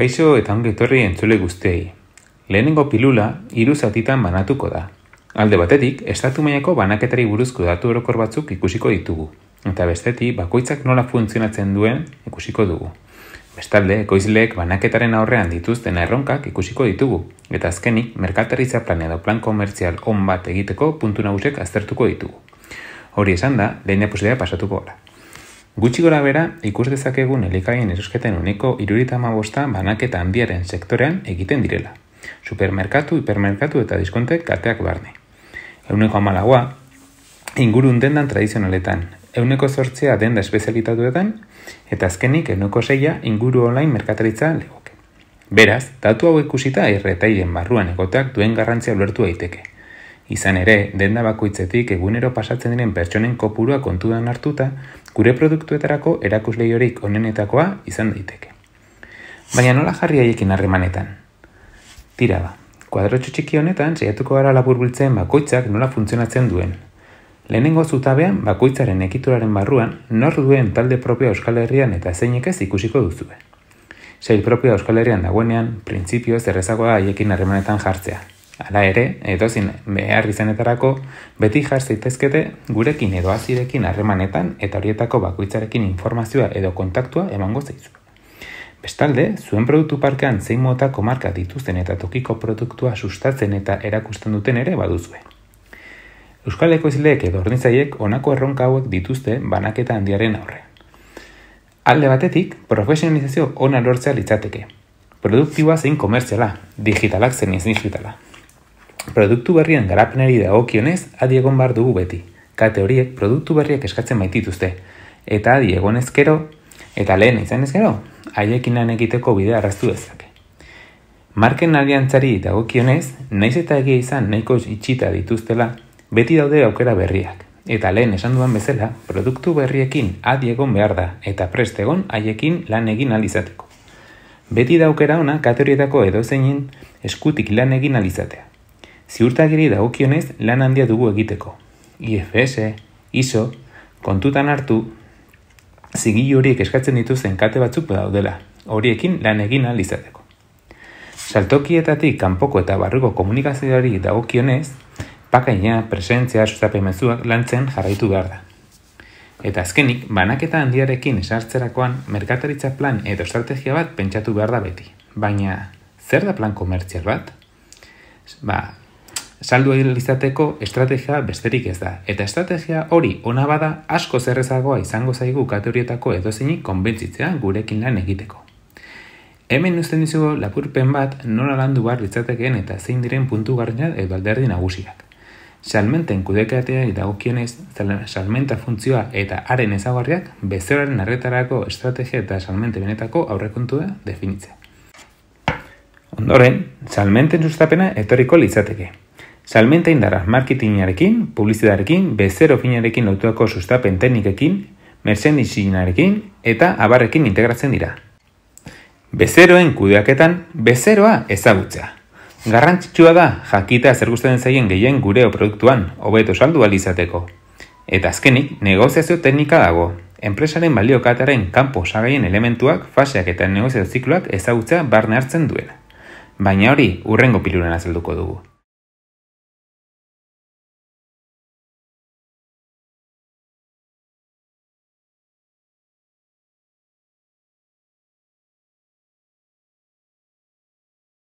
Kaixo eta ongetorri entzule guztiei. Lehenengo pilula hiru zatitan banatuko da. Alde batetik, estatu mailako banaketari buruzko datu orokor batzuk ikusiko ditugu. Eta besteti bakoitzak nola funtzionatzen duen ikusiko dugu. Bestalde, ekoizleek banaketaren aurrean dituzten erronkak ikusiko ditugu. Eta azkenik, merkataritza planeado plan komertzial on bat egiteko puntu nagusek aztertuko ditugu. Hori esan da, lehen pasatuko gara. Gutxi gora bera, ikus dezakegun elikagin erosketen uneko irurita amabosta banaketa handiaren sektorean egiten direla. Supermerkatu, hipermerkatu eta diskontek kateak barne. Euneko amalagoa, ingurun dendan tradizionaletan, euneko zortzea denda espezialitatuetan, eta azkenik euneko zeia inguru online merkataritza legoke. Beraz, datu hau ikusita erretailen barruan egoteak duen garrantzia blertu daiteke. Izan ere, denda bakoitzetik egunero pasatzen diren pertsonen kopurua kontudan hartuta, gure produktuetarako erakusleiorik onenetakoa izan daiteke. Baina nola jarri haiekin harremanetan? Tira ba, kuadrotxo txiki honetan zeiatuko gara laburbiltzen bakoitzak nola funtzionatzen duen. Lehenengo zutabean, bakoitzaren ekituraren barruan, nor duen talde propio Euskal Herrian eta zeinek ez ikusiko duzue. Sail propio Euskal Herrian dagoenean, printzipio zerrezagoa haiekin harremanetan jartzea, Hala ere, edozin behar izanetarako, beti jar zaitezkete gurekin edo azirekin harremanetan eta horietako bakoitzarekin informazioa edo kontaktua emango zaizu. Bestalde, zuen produktu parkean zein mota komarka dituzten eta tokiko produktua sustatzen eta erakusten duten ere baduzue. Euskal ekoizileek edo ornitzaiek onako erronka hauek dituzte banaketa handiaren aurre. Alde batetik, profesionalizazio ona lortzea litzateke. Produktiboa zein komertziala, digitalak zein ez digitala. Produktu berrien garapenari dagokionez, kionez, adiegon bar dugu beti. Kate horiek, produktu berriak eskatzen baitituzte. Eta adiegon ezkero, eta lehen izan ezkero, aiekin lan egiteko bidea arraztu dezake. Marken aliantzari dagokionez, naiz eta egia izan nahiko itxita dituztela, beti daude aukera berriak. Eta lehen esan duan bezala, produktu berriekin adiegon behar da, eta egon aiekin lan egin alizateko. Beti daukera ona, kate horietako edo eskutik lan egin alizatea ziurtagiri dagokionez lan handia dugu egiteko. IFS, ISO, kontutan hartu, zigilu horiek eskatzen dituzen kate batzuk daudela, horiekin lan egin alizateko. Saltokietatik kanpoko eta barruko komunikazioari dagokionez, pakaina, presentzia, sustapen lan lantzen jarraitu behar da. Eta azkenik, banaketa handiarekin esartzerakoan, merkataritza plan edo estrategia bat pentsatu behar da beti. Baina, zer da plan komertzial bat? Ba, saldu egin izateko estrategia besterik ez da. Eta estrategia hori ona bada asko zerrezagoa izango zaigu kategorietako edozeini konbentzitzea gurekin lan egiteko. Hemen uzten dizugu lapurpen bat nola landu bar litzatekeen eta zein diren puntu garrinat edo alderdi nagusiak. Salmenten kudekatea dagokionez salmenta funtzioa eta haren ezaugarriak bezeroaren arretarako estrategia eta salmente benetako aurrekontua definitzea. Ondoren, salmenten sustapena etoriko litzateke. Salmenta indara, marketingarekin, publizitarekin, bezero finarekin lotuako sustapen teknikekin, mercedesinarekin eta abarrekin integratzen dira. Bezeroen kudeaketan, bezeroa ezagutza. Garrantzitsua da, jakita zer guztetan zaien gehien gureo produktuan, hobeto saldu alizateko. Eta azkenik, negoziazio teknika dago. Enpresaren baliokataren kanpo sagaien elementuak, faseak eta negoziazio zikloak ezagutza barne hartzen duena. Baina hori, urrengo pilunan azalduko dugu.